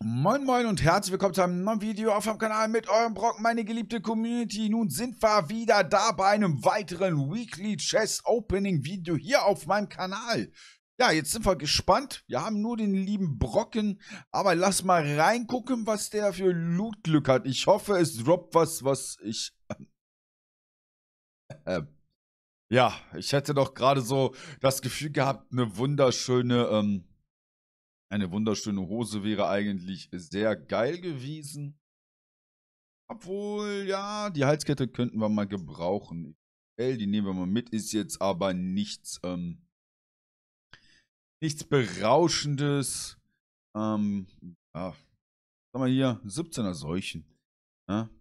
Moin Moin und herzlich willkommen zu einem neuen Video auf meinem Kanal mit eurem Brocken, meine geliebte Community. Nun sind wir wieder da bei einem weiteren Weekly Chess Opening Video hier auf meinem Kanal. Ja, jetzt sind wir gespannt. Wir haben nur den lieben Brocken, aber lass mal reingucken, was der für Loot Glück hat. Ich hoffe, es droppt was, was ich... Äh, ja, ich hätte doch gerade so das Gefühl gehabt, eine wunderschöne... Ähm, eine wunderschöne Hose wäre eigentlich sehr geil gewesen. Obwohl, ja, die Halskette könnten wir mal gebrauchen. Die nehmen wir mal mit, ist jetzt aber nichts, ähm, nichts Berauschendes. Ähm, ja, sag mal hier, 17er Seuchen. Ja, ne?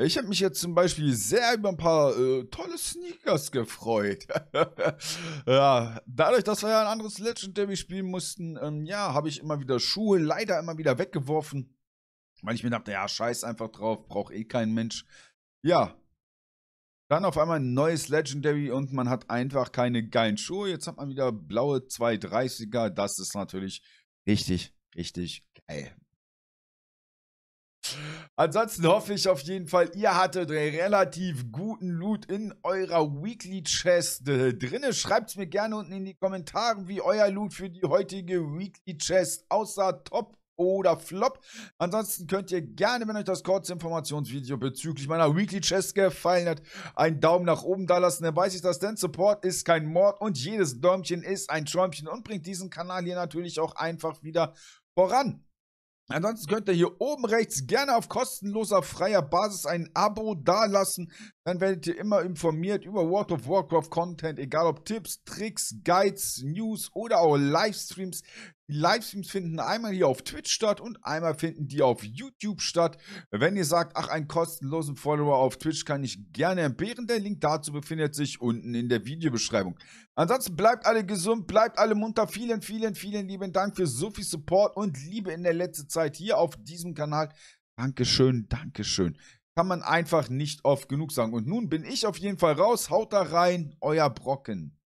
Ich habe mich jetzt zum Beispiel sehr über ein paar äh, tolle Sneakers gefreut. ja, dadurch, dass wir ja ein anderes Legendary spielen mussten, ähm, ja, habe ich immer wieder Schuhe leider immer wieder weggeworfen. Weil ich mir dachte, ja, scheiß einfach drauf, braucht eh kein Mensch. Ja. Dann auf einmal ein neues Legendary und man hat einfach keine geilen Schuhe. Jetzt hat man wieder blaue 230er. Das ist natürlich richtig, richtig geil. Ansonsten hoffe ich auf jeden Fall, ihr hattet relativ guten Loot in eurer Weekly Chest äh, drinne. Schreibt es mir gerne unten in die Kommentare, wie euer Loot für die heutige Weekly Chest aussah. Top oder Flop. Ansonsten könnt ihr gerne, wenn euch das kurze Informationsvideo bezüglich meiner Weekly Chest gefallen hat, einen Daumen nach oben da lassen. Dann weiß ich das, denn Support ist kein Mord und jedes Däumchen ist ein Träumchen und bringt diesen Kanal hier natürlich auch einfach wieder voran. Ansonsten könnt ihr hier oben rechts gerne auf kostenloser freier Basis ein Abo dalassen. Dann werdet ihr immer informiert über World of Warcraft Content, egal ob Tipps, Tricks, Guides, News oder auch Livestreams. Die Livestreams finden einmal hier auf Twitch statt und einmal finden die auf YouTube statt. Wenn ihr sagt, ach, einen kostenlosen Follower auf Twitch kann ich gerne entbehren, Der Link dazu befindet sich unten in der Videobeschreibung. Ansonsten bleibt alle gesund, bleibt alle munter. Vielen, vielen, vielen lieben Dank für so viel Support und Liebe in der letzten Zeit hier auf diesem Kanal. Dankeschön, Dankeschön. Kann man einfach nicht oft genug sagen. Und nun bin ich auf jeden Fall raus. Haut da rein, euer Brocken.